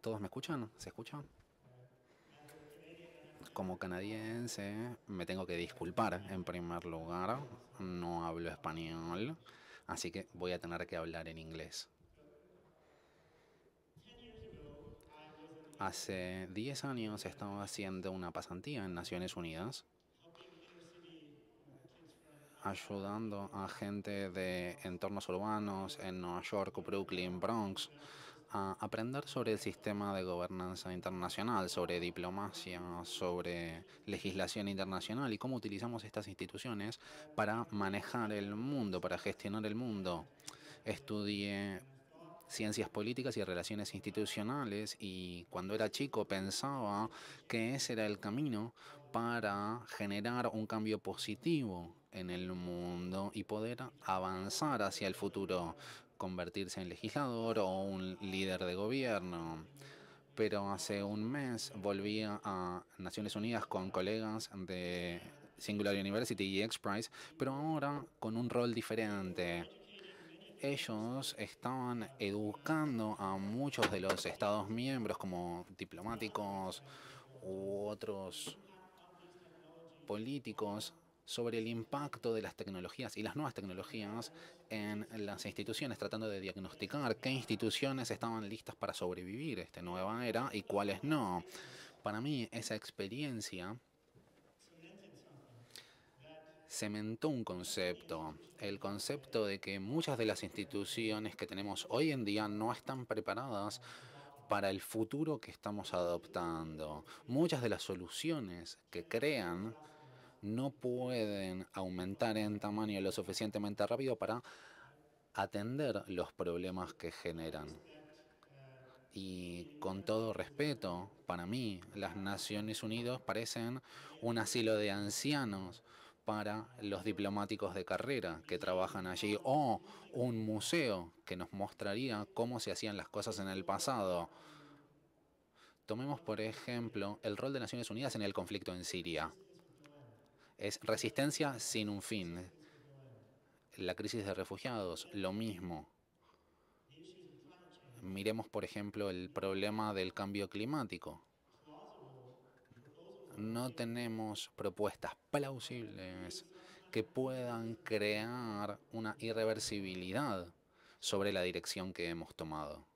¿Todos me escuchan? ¿Se escuchan? Como canadiense me tengo que disculpar en primer lugar, no hablo español, así que voy a tener que hablar en inglés. Hace 10 años estaba haciendo una pasantía en Naciones Unidas ayudando a gente de entornos urbanos en Nueva York, Brooklyn, Bronx, a aprender sobre el sistema de gobernanza internacional, sobre diplomacia, sobre legislación internacional y cómo utilizamos estas instituciones para manejar el mundo, para gestionar el mundo. Estudié ciencias políticas y relaciones institucionales y cuando era chico pensaba que ese era el camino para generar un cambio positivo en el mundo y poder avanzar hacia el futuro, convertirse en legislador o un líder de gobierno. Pero hace un mes volví a Naciones Unidas con colegas de Singular University y XPRIZE, pero ahora con un rol diferente ellos estaban educando a muchos de los estados miembros como diplomáticos u otros políticos sobre el impacto de las tecnologías y las nuevas tecnologías en las instituciones, tratando de diagnosticar qué instituciones estaban listas para sobrevivir esta nueva era y cuáles no. Para mí esa experiencia cementó un concepto, el concepto de que muchas de las instituciones que tenemos hoy en día no están preparadas para el futuro que estamos adoptando. Muchas de las soluciones que crean no pueden aumentar en tamaño lo suficientemente rápido para atender los problemas que generan. Y con todo respeto, para mí las Naciones Unidas parecen un asilo de ancianos para los diplomáticos de carrera que trabajan allí o un museo que nos mostraría cómo se hacían las cosas en el pasado. Tomemos por ejemplo el rol de Naciones Unidas en el conflicto en Siria. Es resistencia sin un fin. La crisis de refugiados, lo mismo. Miremos, por ejemplo, el problema del cambio climático. No tenemos propuestas plausibles que puedan crear una irreversibilidad sobre la dirección que hemos tomado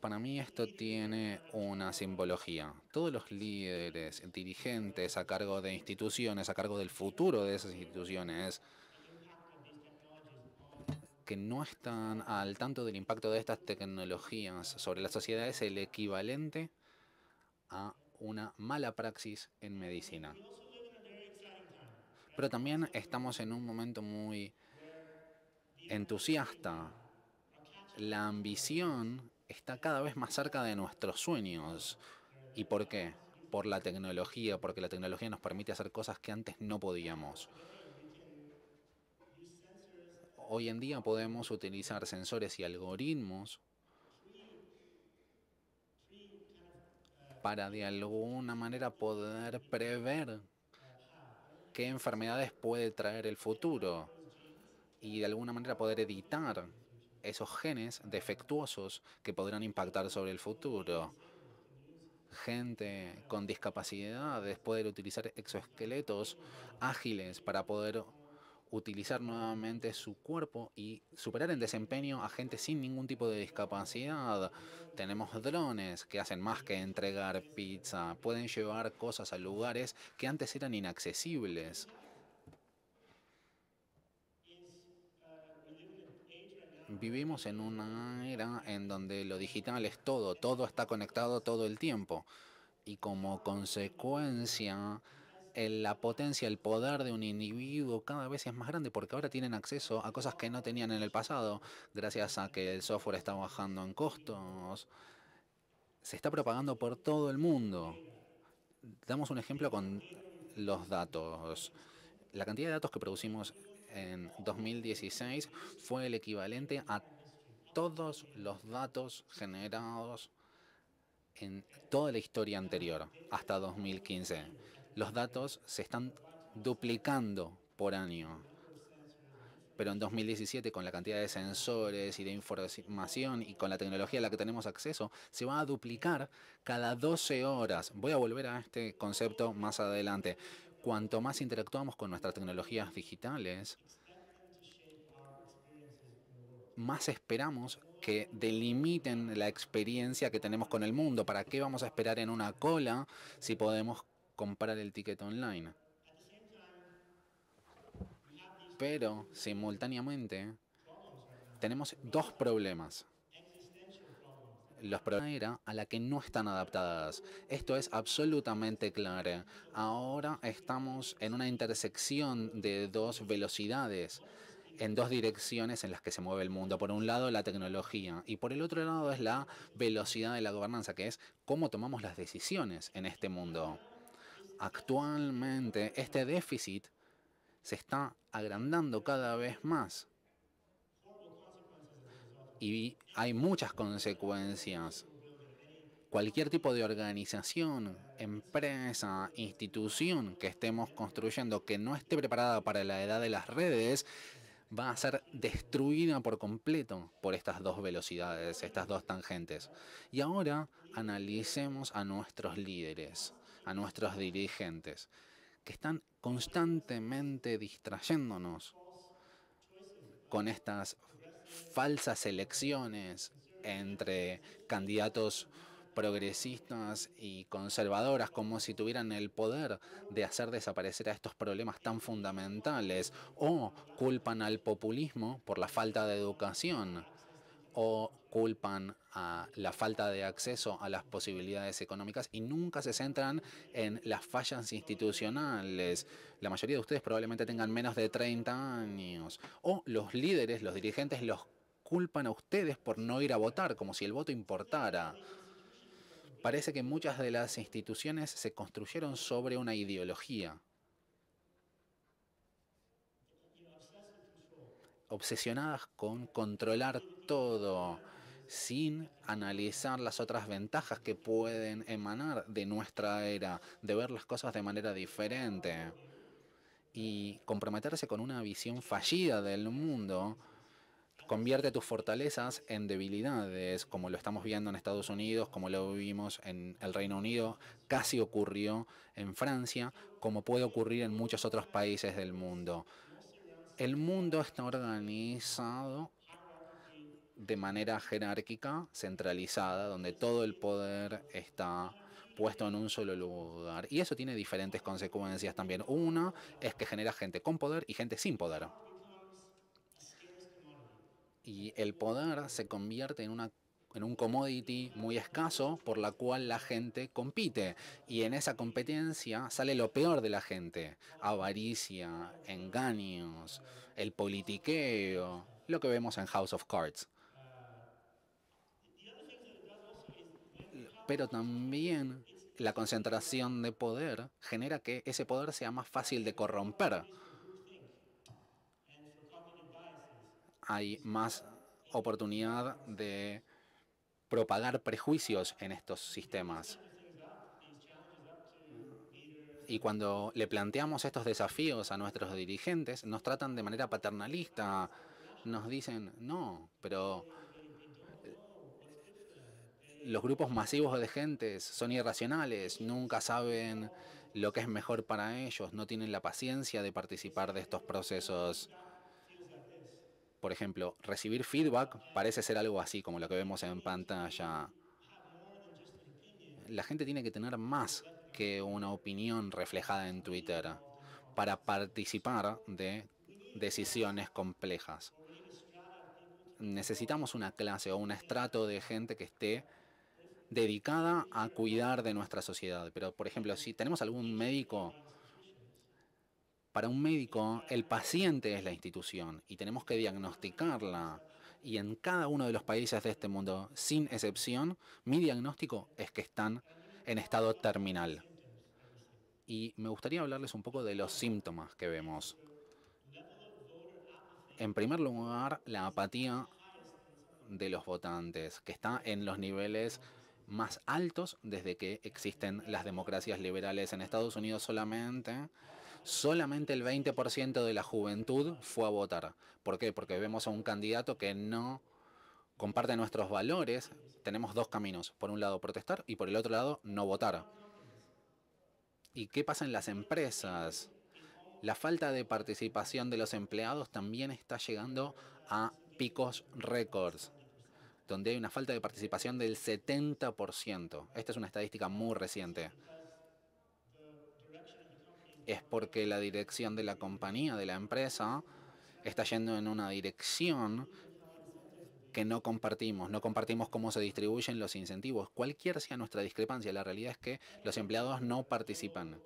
para mí esto tiene una simbología. Todos los líderes, dirigentes a cargo de instituciones, a cargo del futuro de esas instituciones, que no están al tanto del impacto de estas tecnologías sobre la sociedad es el equivalente a una mala praxis en medicina. Pero también estamos en un momento muy entusiasta. La ambición está cada vez más cerca de nuestros sueños. ¿Y por qué? Por la tecnología, porque la tecnología nos permite hacer cosas que antes no podíamos. Hoy en día podemos utilizar sensores y algoritmos para de alguna manera poder prever qué enfermedades puede traer el futuro y de alguna manera poder editar esos genes defectuosos que podrán impactar sobre el futuro. Gente con discapacidades puede utilizar exoesqueletos ágiles para poder utilizar nuevamente su cuerpo y superar en desempeño a gente sin ningún tipo de discapacidad. Tenemos drones que hacen más que entregar pizza, pueden llevar cosas a lugares que antes eran inaccesibles. vivimos en una era en donde lo digital es todo, todo está conectado todo el tiempo. Y como consecuencia, la potencia, el poder de un individuo cada vez es más grande porque ahora tienen acceso a cosas que no tenían en el pasado, gracias a que el software está bajando en costos. Se está propagando por todo el mundo. Damos un ejemplo con los datos. La cantidad de datos que producimos en 2016 fue el equivalente a todos los datos generados en toda la historia anterior, hasta 2015. Los datos se están duplicando por año. Pero en 2017, con la cantidad de sensores y de información y con la tecnología a la que tenemos acceso, se va a duplicar cada 12 horas. Voy a volver a este concepto más adelante cuanto más interactuamos con nuestras tecnologías digitales, más esperamos que delimiten la experiencia que tenemos con el mundo. ¿Para qué vamos a esperar en una cola si podemos comprar el ticket online? Pero simultáneamente tenemos dos problemas los era a la que no están adaptadas. Esto es absolutamente claro. Ahora estamos en una intersección de dos velocidades en dos direcciones en las que se mueve el mundo. Por un lado, la tecnología y por el otro lado es la velocidad de la gobernanza, que es cómo tomamos las decisiones en este mundo. Actualmente, este déficit se está agrandando cada vez más y hay muchas consecuencias. Cualquier tipo de organización, empresa, institución que estemos construyendo que no esté preparada para la edad de las redes, va a ser destruida por completo por estas dos velocidades, estas dos tangentes. Y ahora analicemos a nuestros líderes, a nuestros dirigentes, que están constantemente distrayéndonos con estas falsas elecciones entre candidatos progresistas y conservadoras, como si tuvieran el poder de hacer desaparecer a estos problemas tan fundamentales, o culpan al populismo por la falta de educación o culpan a la falta de acceso a las posibilidades económicas y nunca se centran en las fallas institucionales. La mayoría de ustedes probablemente tengan menos de 30 años. O los líderes, los dirigentes, los culpan a ustedes por no ir a votar, como si el voto importara. Parece que muchas de las instituciones se construyeron sobre una ideología. obsesionadas con controlar todo sin analizar las otras ventajas que pueden emanar de nuestra era, de ver las cosas de manera diferente y comprometerse con una visión fallida del mundo convierte tus fortalezas en debilidades, como lo estamos viendo en Estados Unidos, como lo vimos en el Reino Unido, casi ocurrió en Francia, como puede ocurrir en muchos otros países del mundo. El mundo está organizado de manera jerárquica, centralizada, donde todo el poder está puesto en un solo lugar. Y eso tiene diferentes consecuencias también. Una es que genera gente con poder y gente sin poder. Y el poder se convierte en una en un commodity muy escaso por la cual la gente compite. Y en esa competencia sale lo peor de la gente. Avaricia, engaños, el politiqueo, lo que vemos en House of Cards. pero también la concentración de poder genera que ese poder sea más fácil de corromper. Hay más oportunidad de propagar prejuicios en estos sistemas. Y cuando le planteamos estos desafíos a nuestros dirigentes, nos tratan de manera paternalista, nos dicen, no, pero los grupos masivos de gentes son irracionales, nunca saben lo que es mejor para ellos, no tienen la paciencia de participar de estos procesos. Por ejemplo, recibir feedback parece ser algo así como lo que vemos en pantalla. La gente tiene que tener más que una opinión reflejada en Twitter para participar de decisiones complejas necesitamos una clase o un estrato de gente que esté dedicada a cuidar de nuestra sociedad. Pero, por ejemplo, si tenemos algún médico, para un médico el paciente es la institución y tenemos que diagnosticarla. Y en cada uno de los países de este mundo, sin excepción, mi diagnóstico es que están en estado terminal. Y me gustaría hablarles un poco de los síntomas que vemos. En primer lugar, la apatía de los votantes, que está en los niveles más altos desde que existen las democracias liberales. En Estados Unidos solamente, solamente el 20% de la juventud fue a votar. ¿Por qué? Porque vemos a un candidato que no comparte nuestros valores. Tenemos dos caminos. Por un lado protestar y por el otro lado no votar. ¿Y qué pasa en las empresas? La falta de participación de los empleados también está llegando a picos récords donde hay una falta de participación del 70%. Esta es una estadística muy reciente. Es porque la dirección de la compañía, de la empresa, está yendo en una dirección que no compartimos, no compartimos cómo se distribuyen los incentivos. Cualquier sea nuestra discrepancia, la realidad es que los empleados no participan.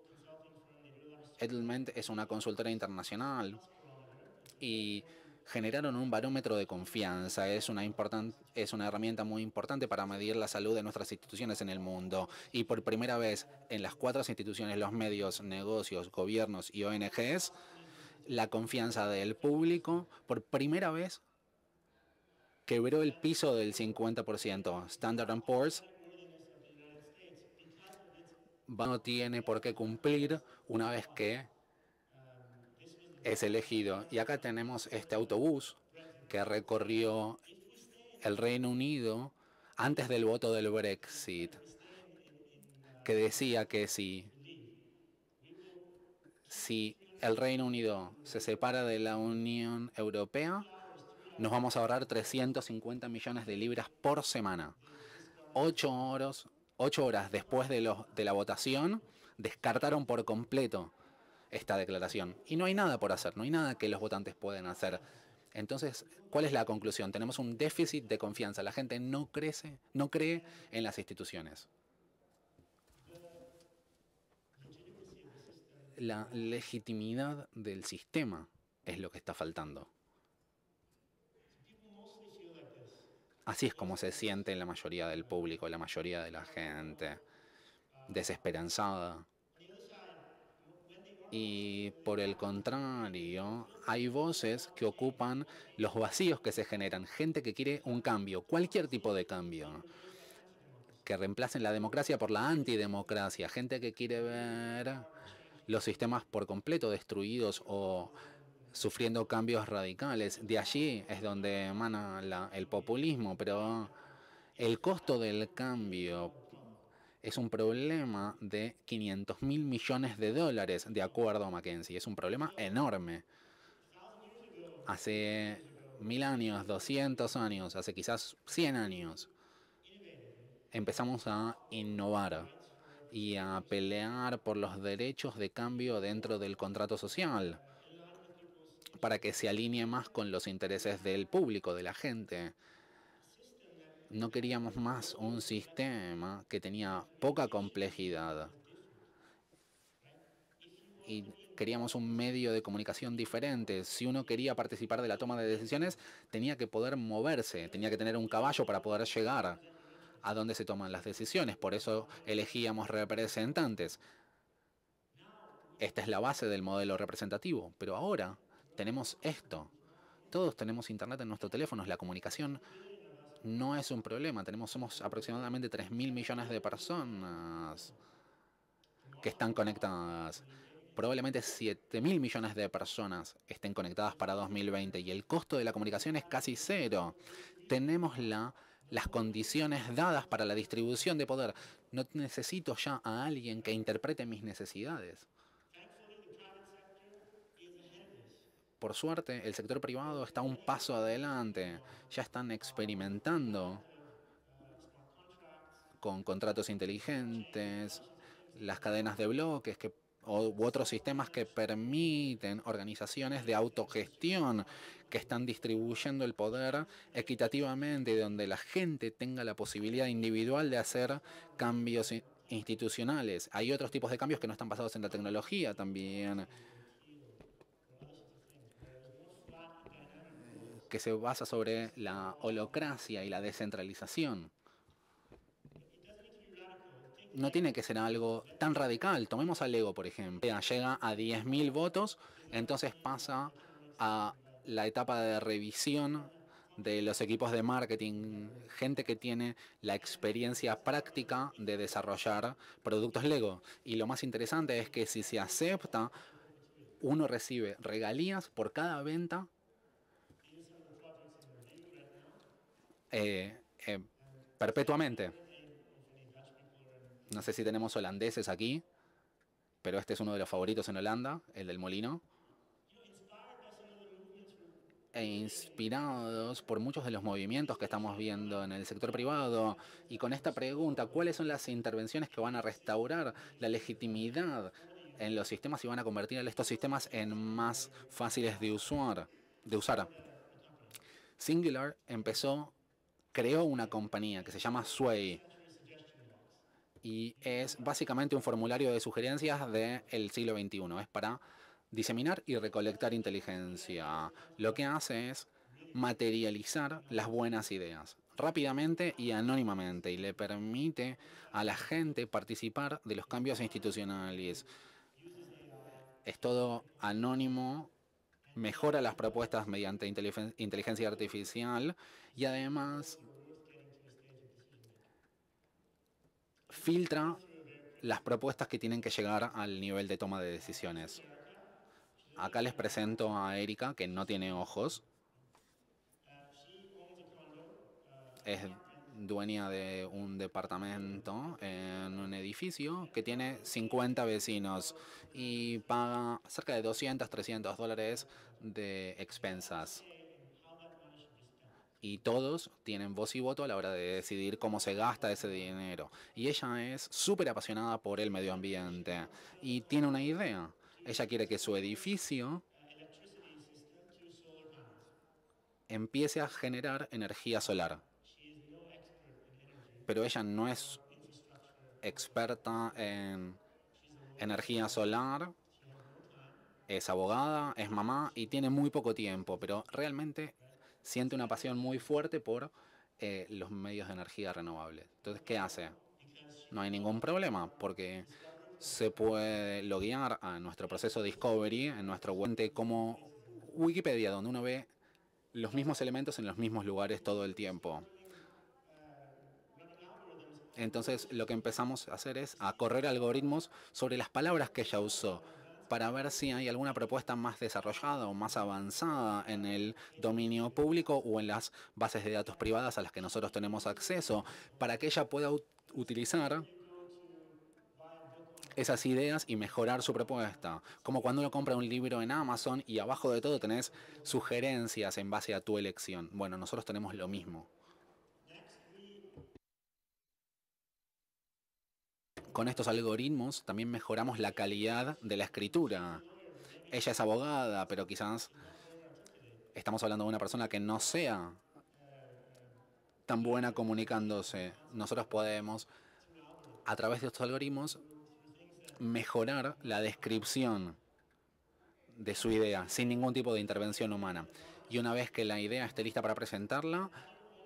Edelman es una consultora internacional y generaron un barómetro de confianza. Es una, es una herramienta muy importante para medir la salud de nuestras instituciones en el mundo. Y por primera vez en las cuatro instituciones, los medios, negocios, gobiernos y ONGs, la confianza del público, por primera vez, quebró el piso del 50%. Standard Poor's no tiene por qué cumplir una vez que es elegido. Y acá tenemos este autobús que recorrió el Reino Unido antes del voto del Brexit, que decía que si, si el Reino Unido se separa de la Unión Europea, nos vamos a ahorrar 350 millones de libras por semana. Ocho horas, ocho horas después de, de la votación, descartaron por completo esta declaración. Y no hay nada por hacer, no hay nada que los votantes pueden hacer. Entonces, ¿cuál es la conclusión? Tenemos un déficit de confianza. La gente no crece, no cree en las instituciones. La legitimidad del sistema es lo que está faltando. Así es como se siente la mayoría del público, la mayoría de la gente, desesperanzada, y por el contrario, hay voces que ocupan los vacíos que se generan, gente que quiere un cambio, cualquier tipo de cambio, que reemplacen la democracia por la antidemocracia, gente que quiere ver los sistemas por completo destruidos o sufriendo cambios radicales. De allí es donde emana el populismo, pero el costo del cambio es un problema de 500 mil millones de dólares, de acuerdo a Mackenzie. Es un problema enorme. Hace mil años, 200 años, hace quizás 100 años, empezamos a innovar y a pelear por los derechos de cambio dentro del contrato social para que se alinee más con los intereses del público, de la gente. No queríamos más un sistema que tenía poca complejidad. Y queríamos un medio de comunicación diferente. Si uno quería participar de la toma de decisiones, tenía que poder moverse, tenía que tener un caballo para poder llegar a donde se toman las decisiones. Por eso elegíamos representantes. Esta es la base del modelo representativo. Pero ahora tenemos esto. Todos tenemos Internet en nuestros teléfonos. La comunicación no es un problema. Tenemos, somos aproximadamente 3.000 mil millones de personas que están conectadas. Probablemente 7.000 mil millones de personas estén conectadas para 2020 y el costo de la comunicación es casi cero. Tenemos la, las condiciones dadas para la distribución de poder. No necesito ya a alguien que interprete mis necesidades. Por suerte, el sector privado está un paso adelante, ya están experimentando con contratos inteligentes, las cadenas de bloques que, u otros sistemas que permiten organizaciones de autogestión que están distribuyendo el poder equitativamente, donde la gente tenga la posibilidad individual de hacer cambios institucionales. Hay otros tipos de cambios que no están basados en la tecnología también. que se basa sobre la holocracia y la descentralización. No tiene que ser algo tan radical. Tomemos a Lego, por ejemplo. Llega a 10.000 votos, entonces pasa a la etapa de revisión de los equipos de marketing, gente que tiene la experiencia práctica de desarrollar productos Lego. Y lo más interesante es que si se acepta, uno recibe regalías por cada venta Eh, eh, perpetuamente. No sé si tenemos holandeses aquí, pero este es uno de los favoritos en Holanda, el del molino. E inspirados por muchos de los movimientos que estamos viendo en el sector privado y con esta pregunta, ¿cuáles son las intervenciones que van a restaurar la legitimidad en los sistemas y van a convertir estos sistemas en más fáciles de De usar. Singular empezó creó una compañía que se llama Sway. Y es básicamente un formulario de sugerencias del siglo XXI. Es para diseminar y recolectar inteligencia. Lo que hace es materializar las buenas ideas rápidamente y anónimamente y le permite a la gente participar de los cambios institucionales. Es todo anónimo mejora las propuestas mediante inteligencia artificial y además filtra las propuestas que tienen que llegar al nivel de toma de decisiones. Acá les presento a Erika, que no tiene ojos dueña de un departamento en un edificio que tiene 50 vecinos y paga cerca de 200, 300 dólares de expensas. Y todos tienen voz y voto a la hora de decidir cómo se gasta ese dinero. Y ella es súper apasionada por el medio ambiente y tiene una idea. Ella quiere que su edificio empiece a generar energía solar pero ella no es experta en energía solar, es abogada, es mamá y tiene muy poco tiempo, pero realmente siente una pasión muy fuerte por eh, los medios de energía renovable. Entonces, ¿qué hace? No hay ningún problema porque se puede loguear a nuestro proceso Discovery, en nuestro web, como Wikipedia, donde uno ve los mismos elementos en los mismos lugares todo el tiempo. Entonces lo que empezamos a hacer es a correr algoritmos sobre las palabras que ella usó para ver si hay alguna propuesta más desarrollada o más avanzada en el dominio público o en las bases de datos privadas a las que nosotros tenemos acceso, para que ella pueda utilizar esas ideas y mejorar su propuesta. Como cuando uno compra un libro en Amazon y abajo de todo tenés sugerencias en base a tu elección. Bueno, nosotros tenemos lo mismo. Con estos algoritmos también mejoramos la calidad de la escritura. Ella es abogada, pero quizás estamos hablando de una persona que no sea tan buena comunicándose. Nosotros podemos, a través de estos algoritmos, mejorar la descripción de su idea sin ningún tipo de intervención humana. Y una vez que la idea esté lista para presentarla,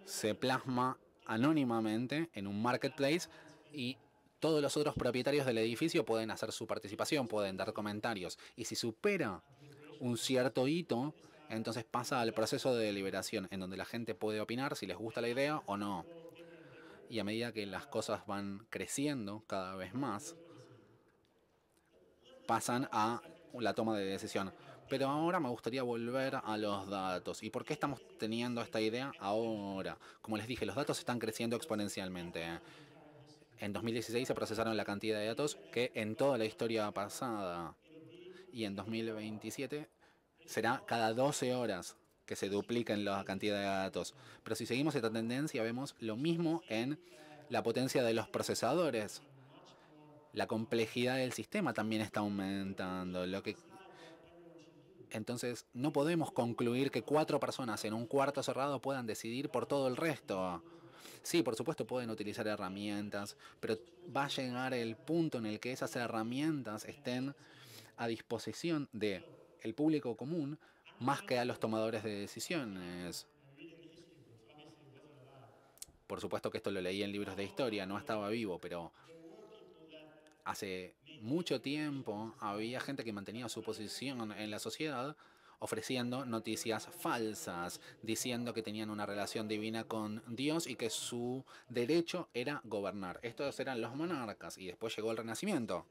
se plasma anónimamente en un marketplace y todos los otros propietarios del edificio pueden hacer su participación, pueden dar comentarios. Y si supera un cierto hito, entonces pasa al proceso de deliberación, en donde la gente puede opinar si les gusta la idea o no. Y a medida que las cosas van creciendo cada vez más, pasan a la toma de decisión. Pero ahora me gustaría volver a los datos. ¿Y por qué estamos teniendo esta idea ahora? Como les dije, los datos están creciendo exponencialmente. En 2016 se procesaron la cantidad de datos que en toda la historia pasada y en 2027 será cada 12 horas que se dupliquen la cantidad de datos. Pero si seguimos esta tendencia vemos lo mismo en la potencia de los procesadores. La complejidad del sistema también está aumentando. Lo que entonces no podemos concluir que cuatro personas en un cuarto cerrado puedan decidir por todo el resto. Sí, por supuesto pueden utilizar herramientas, pero va a llegar el punto en el que esas herramientas estén a disposición del el público común más que a los tomadores de decisiones. Por supuesto que esto lo leí en libros de historia, no estaba vivo, pero hace mucho tiempo había gente que mantenía su posición en la sociedad ofreciendo noticias falsas, diciendo que tenían una relación divina con Dios y que su derecho era gobernar. Estos eran los monarcas y después llegó el Renacimiento.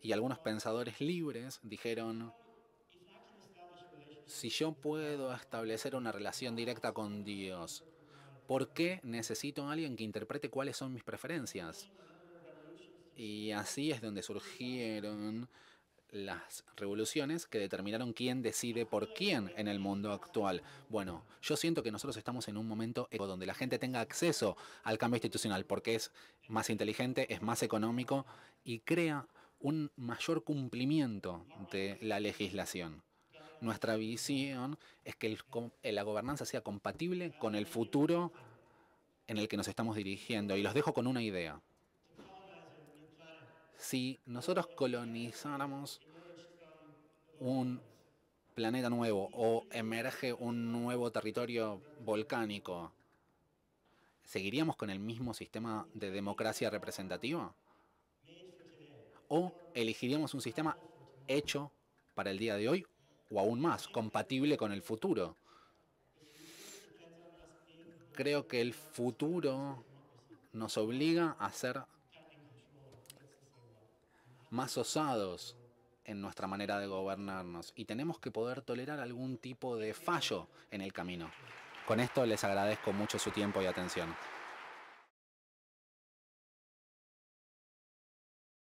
Y algunos pensadores libres dijeron, si yo puedo establecer una relación directa con Dios, ¿por qué necesito a alguien que interprete cuáles son mis preferencias? Y así es donde surgieron las revoluciones que determinaron quién decide por quién en el mundo actual. Bueno, yo siento que nosotros estamos en un momento donde la gente tenga acceso al cambio institucional porque es más inteligente, es más económico y crea un mayor cumplimiento de la legislación. Nuestra visión es que eh, la gobernanza sea compatible con el futuro en el que nos estamos dirigiendo. Y los dejo con una idea si nosotros colonizáramos un planeta nuevo o emerge un nuevo territorio volcánico, ¿seguiríamos con el mismo sistema de democracia representativa? ¿O elegiríamos un sistema hecho para el día de hoy o aún más, compatible con el futuro? Creo que el futuro nos obliga a ser más osados en nuestra manera de gobernarnos y tenemos que poder tolerar algún tipo de fallo en el camino. Con esto les agradezco mucho su tiempo y atención.